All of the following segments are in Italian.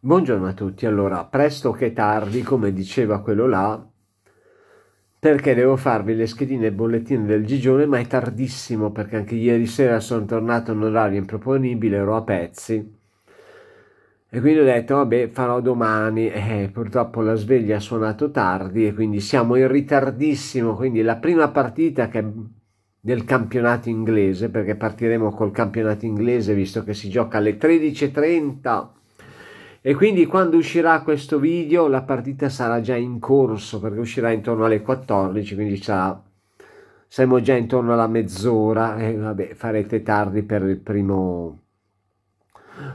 Buongiorno a tutti, allora presto che tardi come diceva quello là perché devo farvi le schedine e bollettine del Gigione ma è tardissimo perché anche ieri sera sono tornato in orario improponibile, ero a pezzi e quindi ho detto vabbè farò domani eh, purtroppo la sveglia ha suonato tardi e quindi siamo in ritardissimo quindi la prima partita del campionato inglese perché partiremo col campionato inglese visto che si gioca alle 13.30 e quindi quando uscirà questo video la partita sarà già in corso perché uscirà intorno alle 14 quindi sarà, siamo già intorno alla mezz'ora e vabbè farete tardi per il primo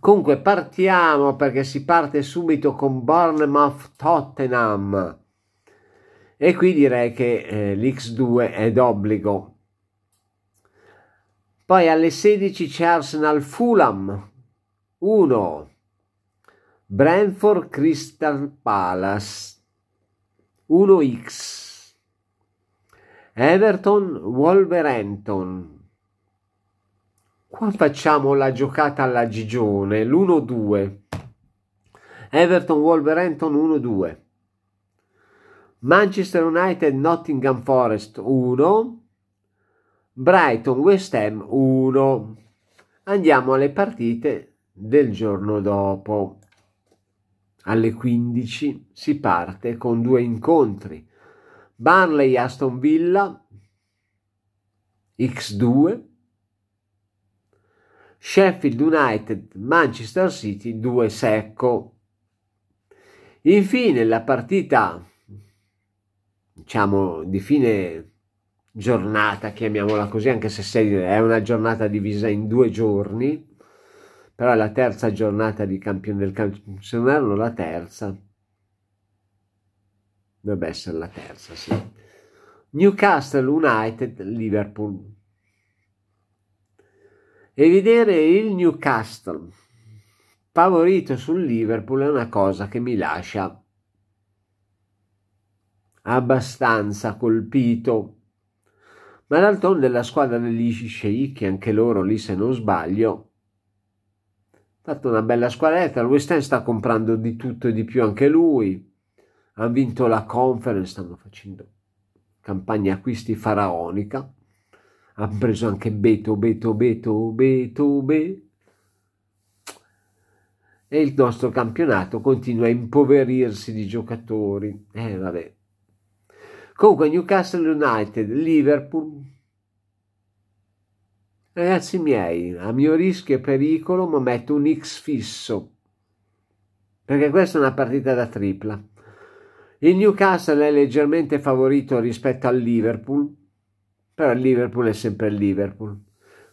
comunque partiamo perché si parte subito con Bournemouth Tottenham e qui direi che eh, l'X2 è d'obbligo poi alle 16 c'è Arsenal Fulham 1 Brentford Crystal Palace 1x Everton Wolverhampton qua facciamo la giocata alla Gigione l'1-2 Everton Wolverhampton 1-2 Manchester United Nottingham Forest 1 Brighton West Ham 1 andiamo alle partite del giorno dopo alle 15 si parte con due incontri. Barley Aston Villa X2 Sheffield United Manchester City 2 secco. Infine la partita diciamo di fine giornata, chiamiamola così, anche se è una giornata divisa in due giorni, però è la terza giornata di campione del campionato, la terza. Dovrebbe essere la terza, sì. Newcastle United Liverpool. E vedere il Newcastle favorito sul Liverpool è una cosa che mi lascia abbastanza colpito. Ma d'altronde la squadra degli sceicchi, anche loro lì se non sbaglio, fatto una bella squadretta. Il West Ham sta comprando di tutto e di più anche lui. Ha vinto la conference, stanno facendo campagna acquisti faraonica. Ha preso anche Beto, Beto, Beto, Beto, Beto. E il nostro campionato continua a impoverirsi di giocatori. Eh, vabbè. Comunque Newcastle United, Liverpool, Ragazzi miei, a mio rischio e pericolo, ma metto un X fisso. Perché questa è una partita da tripla. Il Newcastle è leggermente favorito rispetto al Liverpool, però il Liverpool è sempre il Liverpool.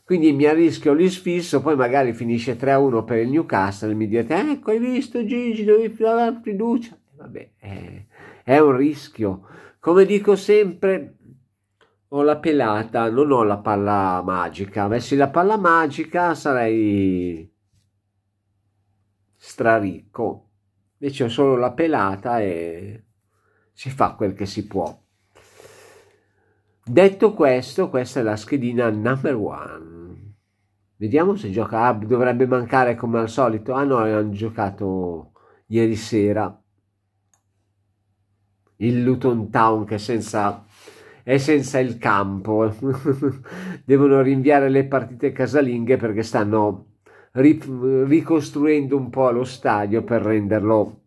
Quindi mi arrischio lì sfisso, poi magari finisce 3-1 per il Newcastle, e mi dite, ecco hai visto Gigi, dovevi avere fiducia. Vabbè, è, eh, è un rischio. Come dico sempre, ho la pelata, non ho la palla magica. Avessi la palla magica sarei straricco. Invece ho solo la pelata e si fa quel che si può. Detto questo, questa è la schedina number one. Vediamo se gioca. Ah, dovrebbe mancare come al solito. Ah no, hanno giocato ieri sera. Il Luton Town che senza è senza il campo. Devono rinviare le partite casalinghe perché stanno ricostruendo un po' lo stadio per renderlo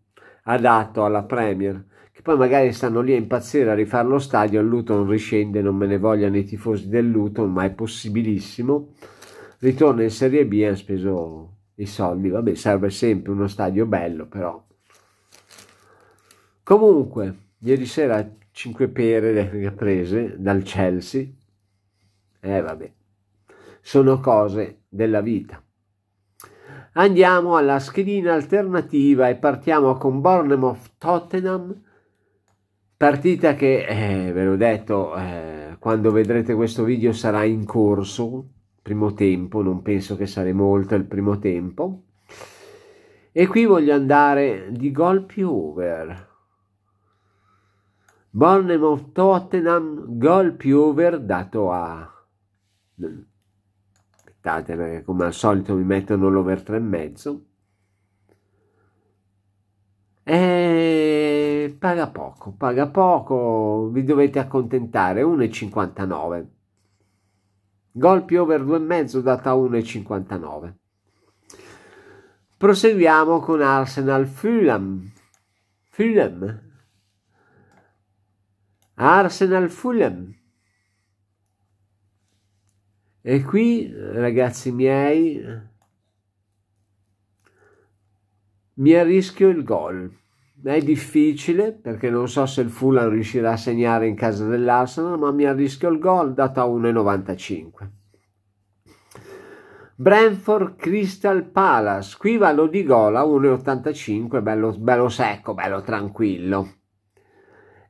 adatto alla Premier. Che poi magari stanno lì a impazzire a rifare lo stadio. Il Luton riscende, non me ne vogliono i tifosi del Luton, ma è possibilissimo. Ritorna in Serie B, ha speso i soldi. Vabbè, serve sempre uno stadio bello, però. Comunque, ieri sera 5 pere le ha prese dal Chelsea. Eh vabbè, sono cose della vita. Andiamo alla schedina alternativa e partiamo con Bournemouth Tottenham, partita che, eh, ve l'ho detto, eh, quando vedrete questo video sarà in corso, primo tempo, non penso che saremo oltre il primo tempo. E qui voglio andare di gol più over Bournemouth Tottenham, gol più over dato a... Aspettate perché come al solito mi mettono l'over 3,5. E paga poco, paga poco, vi dovete accontentare, 1,59. Gol più over 2,5 dato a 1,59. Proseguiamo con Arsenal Fulham. Fulham Arsenal Fulham. E qui, ragazzi miei, mi arrischio il gol. È difficile perché non so se il Fulham riuscirà a segnare in casa dell'Arsenal, ma mi arrischio il gol dato a 1,95. Brentford Crystal Palace, qui vallo di gol a 1,85, bello, bello secco, bello tranquillo.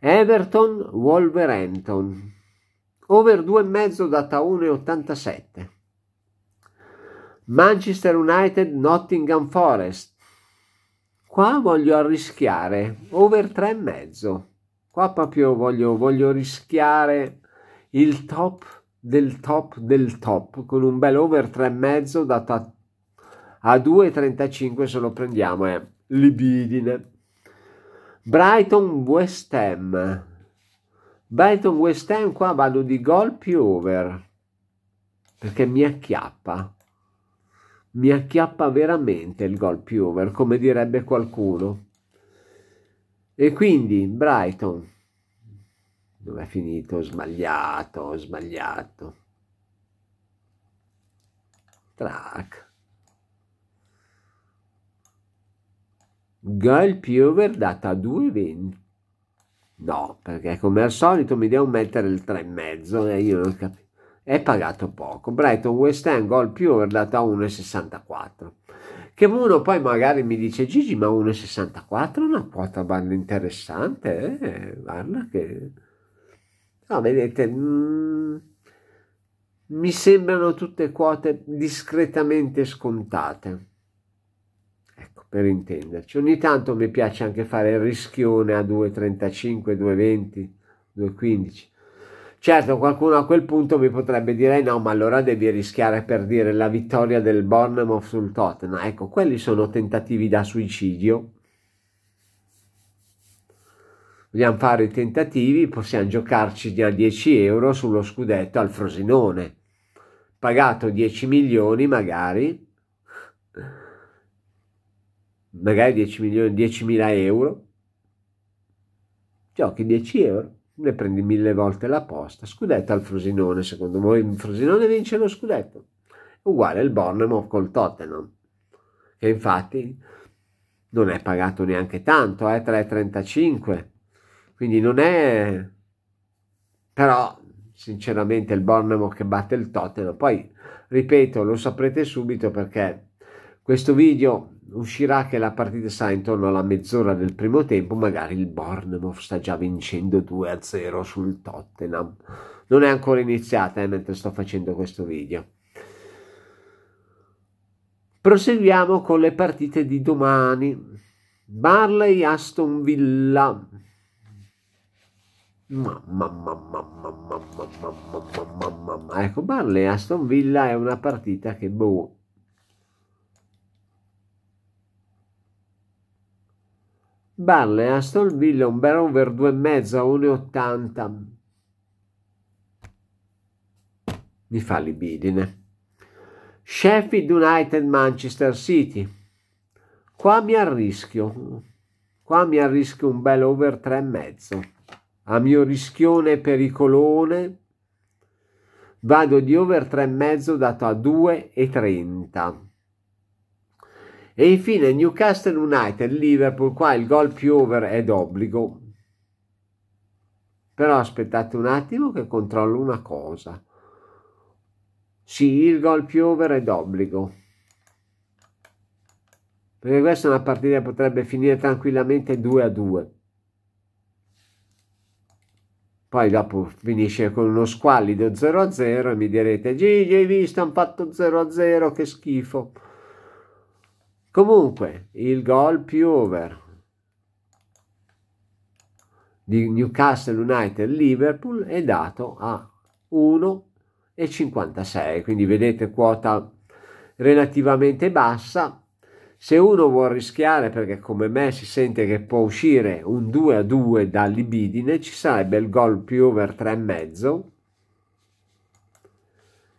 Everton Wolverhampton over 2,5 data 1,87 Manchester United Nottingham Forest qua voglio arrischiare over 3,5 qua proprio voglio, voglio rischiare il top del top del top con un bel over 3,5 data a 2,35 se lo prendiamo è eh. libidine Brighton West Ham. Brighton West Ham qua vado di gol più over perché mi acchiappa. Mi acchiappa veramente il gol più over, come direbbe qualcuno. E quindi Brighton dove è finito? sbagliato, sbagliato. Track. Girl Piover data a 2,20. No, perché come al solito mi devo mettere il 3,5 e eh, io non capisco. È pagato poco. Brighton West Ham Goal Piover data a 1,64. Che uno poi magari mi dice Gigi, ma 1,64 è una quota banda interessante, eh? Guarda che... No, vedete... Mm mi sembrano tutte quote discretamente scontate. Ecco, per intenderci. Ogni tanto mi piace anche fare il rischione a 2,35, 2,20, 2,15. Certo, qualcuno a quel punto mi potrebbe dire eh, no, ma allora devi rischiare per dire la vittoria del Bournemouth sul Tottenham. Ecco, quelli sono tentativi da suicidio. Vogliamo fare i tentativi, possiamo giocarci a 10 euro sullo scudetto al Frosinone. Pagato 10 milioni magari, magari 10 milioni, 10.000 euro, giochi 10 euro, ne prendi mille volte la posta, scudetto al Frosinone, secondo voi il Frosinone vince lo scudetto, uguale il Bournemouth col Tottenham, che infatti non è pagato neanche tanto, è eh, 3,35, quindi non è... però sinceramente il Bournemouth che batte il Tottenham, poi ripeto, lo saprete subito perché questo video uscirà che la partita sarà intorno alla mezz'ora del primo tempo, magari il Bournemouth sta già vincendo 2-0 sul Tottenham. Non è ancora iniziata eh, mentre sto facendo questo video. Proseguiamo con le partite di domani. Barley Aston Villa. Mamma, mamma, mamma, mamma, mamma, mamma, mamma. Ecco, Barley Aston Villa è una partita che boh, Barley Aston Villa un bel over 2,5 a 1,80 mi fa libidine Sheffield United Manchester City qua mi arrischio qua mi arrischio un bel over 3,5 a mio rischione pericolone vado di over 3,5 dato a 2,30 e infine Newcastle United, Liverpool, qua il gol più over è d'obbligo. Però aspettate un attimo che controllo una cosa. Sì, il gol più over è d'obbligo. Perché questa è una partita che potrebbe finire tranquillamente 2 a 2. Poi dopo finisce con uno squallido 0 a 0 e mi direte Gigi hai visto hanno fatto 0 a 0 che schifo. Comunque, il gol più over di Newcastle United Liverpool è dato a 1,56, quindi vedete quota relativamente bassa. Se uno vuole rischiare perché come me si sente che può uscire un 2 a 2 da libidine, ci sarebbe il gol più over 3,5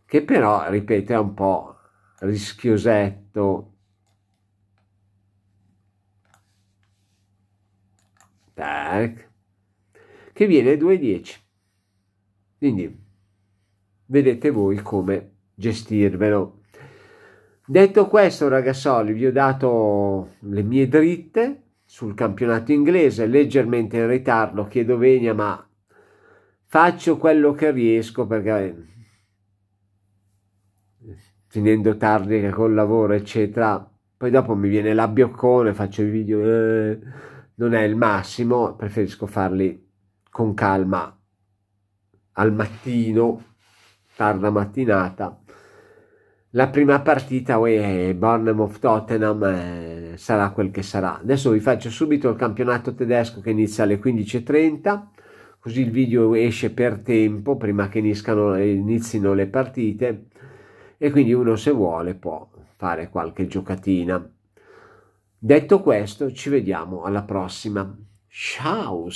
che però, ripeto, è un po' rischiosetto tac, che viene 2,10. Quindi vedete voi come gestirvelo. Detto questo, ragazzoli, vi ho dato le mie dritte sul campionato inglese, leggermente in ritardo, chiedo venia, ma faccio quello che riesco perché finendo tardi col lavoro, eccetera, poi dopo mi viene l'abbioccone, faccio i video... Eh non è il massimo, preferisco farli con calma al mattino, tarda mattinata. La prima partita, uè, Bournemouth-Tottenham eh, sarà quel che sarà. Adesso vi faccio subito il campionato tedesco che inizia alle 15.30, così il video esce per tempo, prima che iniscano, inizino le partite, e quindi uno se vuole può fare qualche giocatina Detto questo, ci vediamo alla prossima. Ciao!